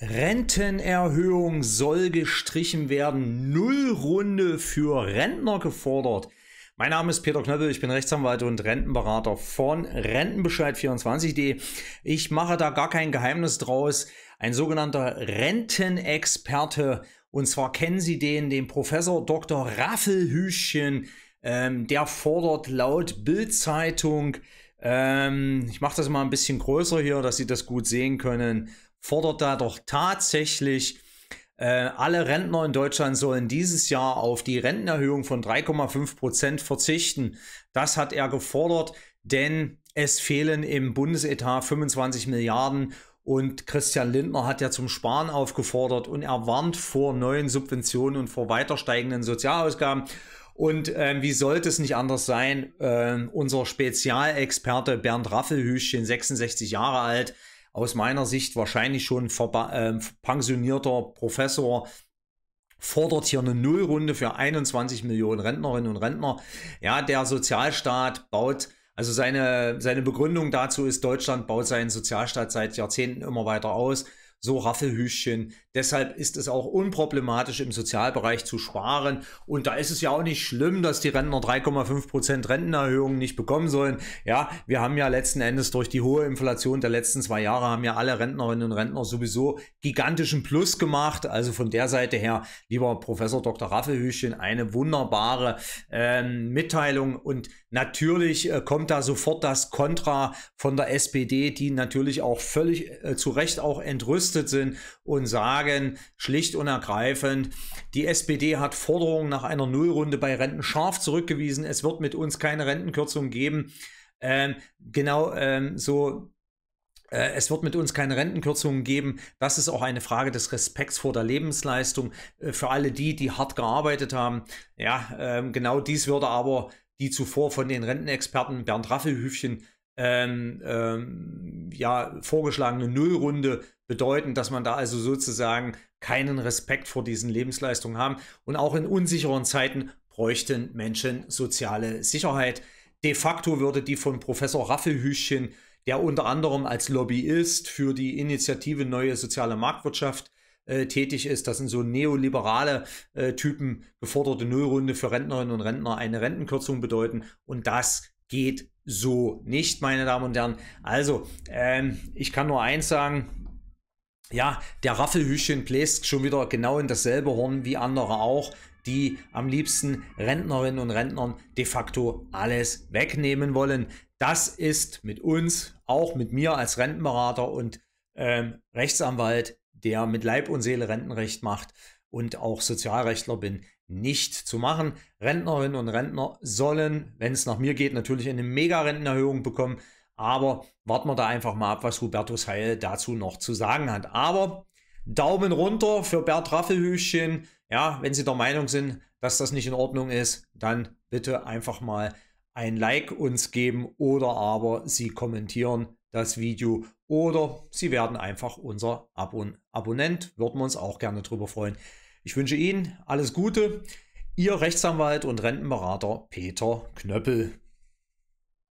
Rentenerhöhung soll gestrichen werden. Nullrunde für Rentner gefordert. Mein Name ist Peter Knöppel, ich bin Rechtsanwalt und Rentenberater von Rentenbescheid24.de. Ich mache da gar kein Geheimnis draus. Ein sogenannter Rentenexperte, und zwar kennen Sie den, den Professor Dr. Raffelhüschen, ähm, der fordert laut Bildzeitung zeitung ähm, ich mache das mal ein bisschen größer hier, dass Sie das gut sehen können. Fordert da doch tatsächlich äh, alle Rentner in Deutschland sollen dieses Jahr auf die Rentenerhöhung von 3,5 Prozent verzichten. Das hat er gefordert, denn es fehlen im Bundesetat 25 Milliarden und Christian Lindner hat ja zum Sparen aufgefordert und er warnt vor neuen Subventionen und vor weiter steigenden Sozialausgaben. Und ähm, wie sollte es nicht anders sein? Ähm, unser Spezialexperte Bernd Raffelhüschchen, 66 Jahre alt, aus meiner Sicht wahrscheinlich schon äh, pensionierter Professor, fordert hier eine Nullrunde für 21 Millionen Rentnerinnen und Rentner. Ja, der Sozialstaat baut, also seine, seine Begründung dazu ist, Deutschland baut seinen Sozialstaat seit Jahrzehnten immer weiter aus so Raffelhüschen. Deshalb ist es auch unproblematisch im Sozialbereich zu sparen. Und da ist es ja auch nicht schlimm, dass die Rentner 3,5% Rentenerhöhungen nicht bekommen sollen. Ja, wir haben ja letzten Endes durch die hohe Inflation der letzten zwei Jahre haben ja alle Rentnerinnen und Rentner sowieso gigantischen Plus gemacht. Also von der Seite her, lieber Professor Dr. Raffelhüschchen, eine wunderbare ähm, Mitteilung. Und natürlich äh, kommt da sofort das Kontra von der SPD, die natürlich auch völlig äh, zu Recht auch entrüstet verwurstet sind und sagen schlicht und ergreifend, die SPD hat Forderungen nach einer Nullrunde bei Renten scharf zurückgewiesen. Es wird mit uns keine Rentenkürzung geben. Ähm, genau ähm, so äh, es wird mit uns keine Rentenkürzungen geben. Das ist auch eine Frage des Respekts vor der Lebensleistung äh, für alle die, die hart gearbeitet haben. Ja, ähm, genau dies würde aber die zuvor von den Rentenexperten Bernd Raffelhüfchen ähm, ähm, ja, vorgeschlagene Nullrunde bedeuten, dass man da also sozusagen keinen Respekt vor diesen Lebensleistungen haben. Und auch in unsicheren Zeiten bräuchten Menschen soziale Sicherheit. De facto würde die von Professor Raffelhüschchen, der unter anderem als Lobbyist für die Initiative Neue Soziale Marktwirtschaft äh, tätig ist, das sind so neoliberale äh, Typen, geforderte Nullrunde für Rentnerinnen und Rentner eine Rentenkürzung bedeuten. Und das geht so nicht, meine Damen und Herren. Also, ähm, ich kann nur eins sagen, ja, der Raffelhüschen bläst schon wieder genau in dasselbe Horn wie andere auch, die am liebsten Rentnerinnen und Rentnern de facto alles wegnehmen wollen. Das ist mit uns, auch mit mir als Rentenberater und ähm, Rechtsanwalt, der mit Leib und Seele Rentenrecht macht und auch Sozialrechtler bin, nicht zu machen. Rentnerinnen und Rentner sollen, wenn es nach mir geht, natürlich eine Mega-Rentenerhöhung bekommen. Aber warten wir da einfach mal ab, was Hubertus Heil dazu noch zu sagen hat. Aber Daumen runter für Bert Raffelhüschchen. Ja, wenn Sie der Meinung sind, dass das nicht in Ordnung ist, dann bitte einfach mal ein Like uns geben oder aber Sie kommentieren das Video oder Sie werden einfach unser Abon Abonnent. Würden wir uns auch gerne drüber freuen. Ich wünsche Ihnen alles Gute. Ihr Rechtsanwalt und Rentenberater Peter Knöppel.